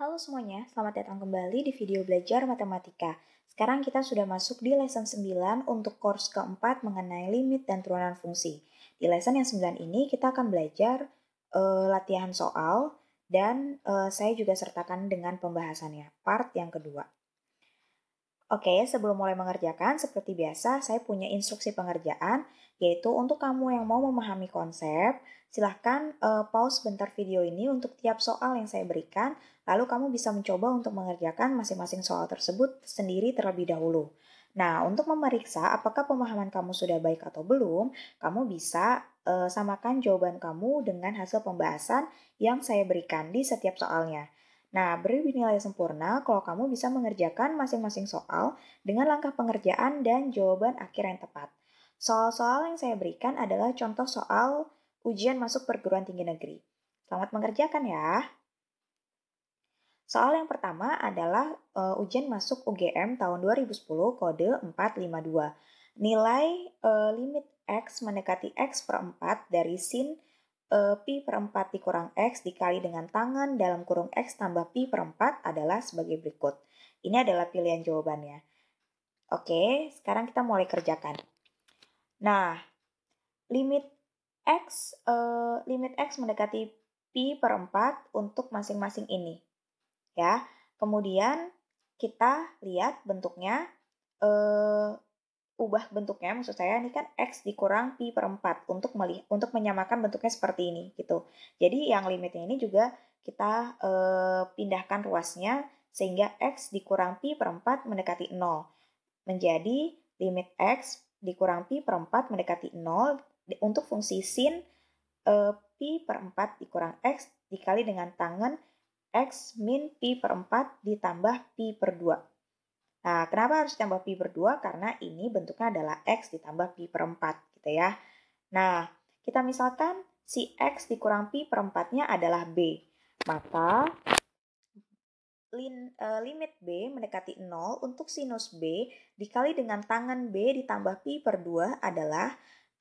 Halo semuanya, selamat datang kembali di video belajar matematika. Sekarang kita sudah masuk di lesson 9 untuk course keempat mengenai limit dan turunan fungsi. Di lesson yang 9 ini kita akan belajar uh, latihan soal dan uh, saya juga sertakan dengan pembahasannya, part yang kedua. Oke, sebelum mulai mengerjakan, seperti biasa saya punya instruksi pengerjaan, yaitu untuk kamu yang mau memahami konsep, silahkan uh, pause sebentar video ini untuk tiap soal yang saya berikan, lalu kamu bisa mencoba untuk mengerjakan masing-masing soal tersebut sendiri terlebih dahulu. Nah, untuk memeriksa apakah pemahaman kamu sudah baik atau belum, kamu bisa uh, samakan jawaban kamu dengan hasil pembahasan yang saya berikan di setiap soalnya. Nah, beri nilai sempurna kalau kamu bisa mengerjakan masing-masing soal dengan langkah pengerjaan dan jawaban akhir yang tepat. Soal-soal yang saya berikan adalah contoh soal ujian masuk perguruan tinggi negeri. Selamat mengerjakan ya. Soal yang pertama adalah uh, ujian masuk UGM tahun 2010 kode 452. Nilai uh, limit X mendekati X per 4 dari sin e, pi per 4 dikurang x dikali dengan tangan dalam kurung x tambah pi per 4 adalah sebagai berikut. Ini adalah pilihan jawabannya. Oke, sekarang kita mulai kerjakan. Nah, limit x e, limit x mendekati pi per 4 untuk masing-masing ini. Ya. Kemudian kita lihat bentuknya E, ubah bentuknya maksud saya ini kan x dikurang pi per 4 untuk melihat untuk menyamakan bentuknya seperti ini gitu. Jadi yang limitnya ini juga kita e, pindahkan ruasnya sehingga x dikurang pi per 4 mendekati 0 menjadi limit x dikurang pi per 4 mendekati 0 untuk fungsi sin e, pi per 4 dikurang x dikali dengan tangan x min pi per 4 ditambah pi per 2 Nah, kenapa harus ditambah pi per 2? Karena ini bentuknya adalah x ditambah pi per 4 gitu ya. Nah, kita misalkan si x dikurang pi per 4-nya adalah b. Maka lin, e, limit B mendekati 0 untuk sinus B dikali dengan tangan B ditambah pi per 2 adalah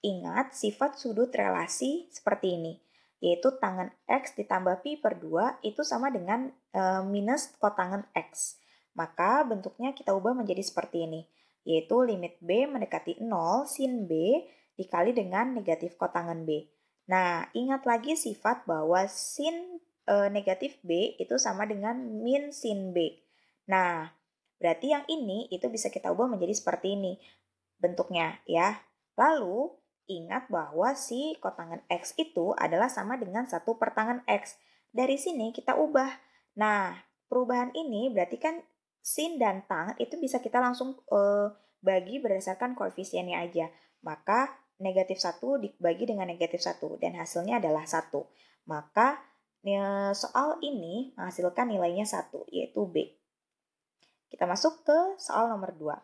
ingat sifat sudut relasi seperti ini yaitu tangan X ditambah pi per 2 itu sama dengan e, minus kotangan X. Maka bentuknya kita ubah menjadi seperti ini, yaitu limit B mendekati 0 sin B dikali dengan negatif kotangan B. Nah, ingat lagi sifat bahwa sin e, negatif B itu sama dengan min sin B. Nah, berarti yang ini itu bisa kita ubah menjadi seperti ini bentuknya ya. Lalu, ingat bahwa si kotangan X itu adalah sama dengan satu pertangan X. Dari sini kita ubah. Nah, perubahan ini berarti kan sin dan tang itu bisa kita langsung uh, bagi berdasarkan koefisiennya aja. Maka negatif 1 dibagi dengan negatif 1 dan hasilnya adalah 1. Maka ya, soal ini menghasilkan nilainya 1 yaitu B. Kita masuk ke soal nomor 2.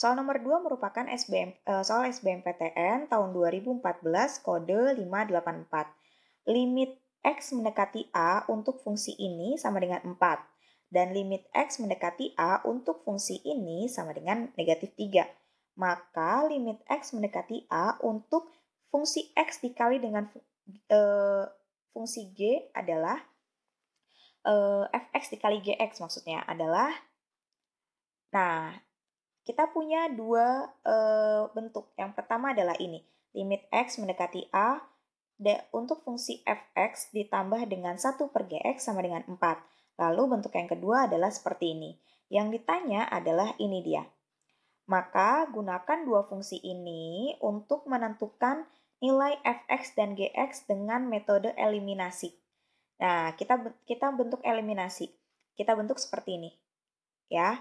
Soal nomor 2 merupakan SBM, eh, soal SBMPTN tahun 2014 kode 584. Limit X mendekati A untuk fungsi ini sama dengan 4 dan limit x mendekati a untuk fungsi ini sama dengan negatif 3. Maka limit x mendekati a untuk fungsi x dikali dengan e, fungsi g adalah e, fx dikali gx maksudnya adalah nah kita punya dua e, bentuk. Yang pertama adalah ini, limit x mendekati a untuk fungsi fx ditambah dengan 1 per gx sama dengan 4. Lalu bentuk yang kedua adalah seperti ini. Yang ditanya adalah ini dia. Maka gunakan dua fungsi ini untuk menentukan nilai fx dan gx dengan metode eliminasi. Nah, kita kita bentuk eliminasi. Kita bentuk seperti ini. Ya.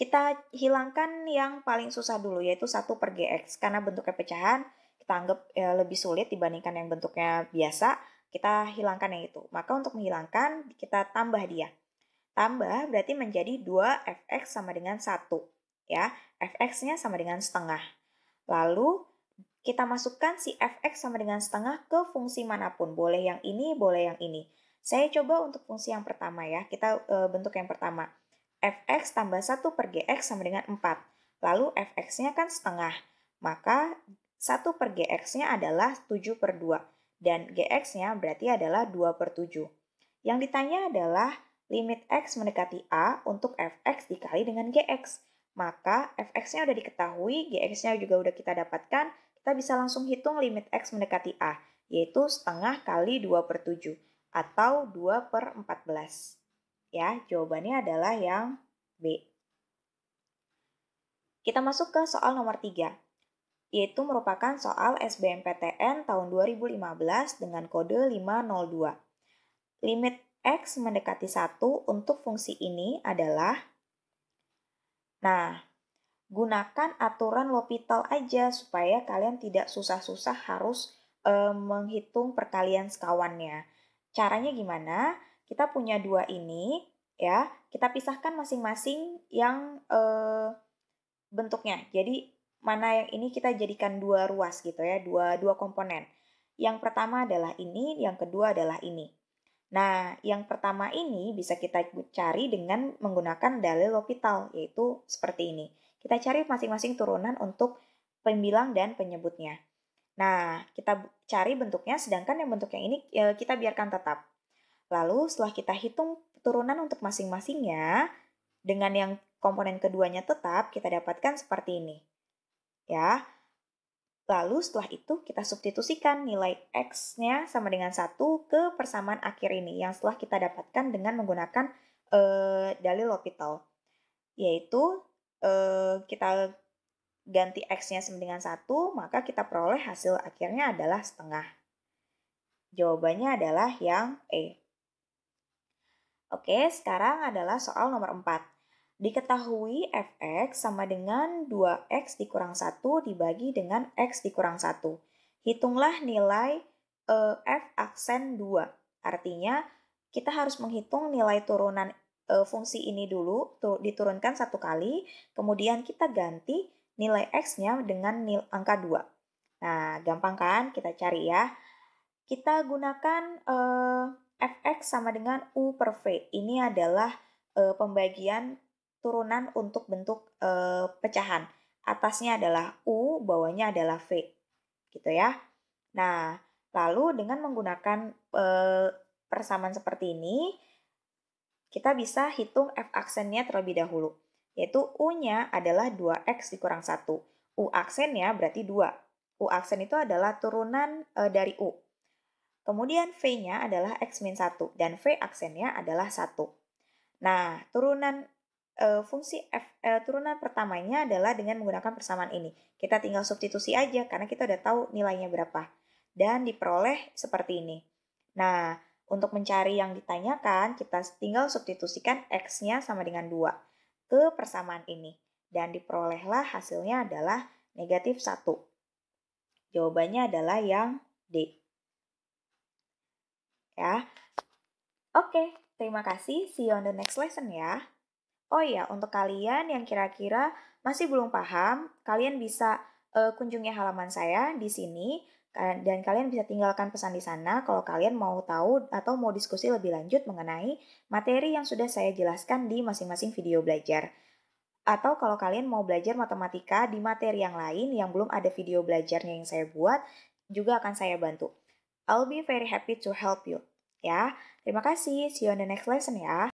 Kita hilangkan yang paling susah dulu yaitu 1 per gx karena bentuknya pecahan kita anggap ya, lebih sulit dibandingkan yang bentuknya biasa kita hilangkan yang itu. Maka untuk menghilangkan, kita tambah dia. Tambah berarti menjadi 2fx sama dengan 1. Ya, fx-nya sama dengan setengah. Lalu kita masukkan si fx sama dengan setengah ke fungsi manapun. Boleh yang ini, boleh yang ini. Saya coba untuk fungsi yang pertama ya. Kita e, bentuk yang pertama. fx tambah 1 per gx sama dengan 4. Lalu fx-nya kan setengah. Maka 1 per gx-nya adalah 7 per 2 dan GX-nya berarti adalah 2 per 7. Yang ditanya adalah limit X mendekati A untuk Fx dikali dengan GX. Maka Fx-nya udah diketahui, GX-nya juga udah kita dapatkan, kita bisa langsung hitung limit X mendekati A, yaitu setengah kali 2 per 7 atau 2 per 14. Ya, jawabannya adalah yang B. Kita masuk ke soal nomor 3 yaitu merupakan soal SBMPTN tahun 2015 dengan kode 502. Limit X mendekati 1 untuk fungsi ini adalah Nah, gunakan aturan L'Hopital aja supaya kalian tidak susah-susah harus e, menghitung perkalian sekawannya. Caranya gimana? Kita punya dua ini, ya. Kita pisahkan masing-masing yang e, bentuknya. Jadi mana yang ini kita jadikan dua ruas gitu ya, dua, dua komponen. Yang pertama adalah ini, yang kedua adalah ini. Nah, yang pertama ini bisa kita cari dengan menggunakan dalil L'Hopital, yaitu seperti ini. Kita cari masing-masing turunan untuk pembilang dan penyebutnya. Nah, kita cari bentuknya, sedangkan yang bentuknya ini e, kita biarkan tetap. Lalu, setelah kita hitung turunan untuk masing-masingnya, dengan yang komponen keduanya tetap, kita dapatkan seperti ini ya. Lalu setelah itu kita substitusikan nilai X-nya sama dengan 1 ke persamaan akhir ini yang setelah kita dapatkan dengan menggunakan uh, dalil L'Hopital. Yaitu uh, kita ganti X-nya sama dengan 1, maka kita peroleh hasil akhirnya adalah setengah. Jawabannya adalah yang E. Oke, sekarang adalah soal nomor 4. Diketahui fx sama dengan 2x dikurang 1 dibagi dengan x dikurang 1. Hitunglah nilai e, f aksen 2. Artinya kita harus menghitung nilai turunan e, fungsi ini dulu, diturunkan satu kali, kemudian kita ganti nilai x-nya dengan nil, angka 2. Nah, gampang kan? Kita cari ya. Kita gunakan e, fx sama dengan u per v. Ini adalah e, pembagian turunan untuk bentuk e, pecahan. Atasnya adalah U, bawahnya adalah V. Gitu ya. Nah, lalu dengan menggunakan e, persamaan seperti ini, kita bisa hitung F aksennya terlebih dahulu, yaitu U-nya adalah 2X dikurang 1. U aksennya berarti 2. U aksen itu adalah turunan e, dari U. Kemudian V-nya adalah X-1 dan V aksennya adalah 1. Nah, turunan e, fungsi f, e, turunan pertamanya adalah dengan menggunakan persamaan ini. Kita tinggal substitusi aja karena kita udah tahu nilainya berapa. Dan diperoleh seperti ini. Nah, untuk mencari yang ditanyakan, kita tinggal substitusikan x-nya sama dengan 2 ke persamaan ini. Dan diperolehlah hasilnya adalah negatif 1. Jawabannya adalah yang D. Ya. Oke, terima kasih. See you on the next lesson ya. Oh iya, untuk kalian yang kira-kira masih belum paham, kalian bisa uh, kunjungi halaman saya di sini dan kalian bisa tinggalkan pesan di sana kalau kalian mau tahu atau mau diskusi lebih lanjut mengenai materi yang sudah saya jelaskan di masing-masing video belajar. Atau kalau kalian mau belajar matematika di materi yang lain yang belum ada video belajarnya yang saya buat, juga akan saya bantu. I'll be very happy to help you. Ya, terima kasih. See you on the next lesson ya.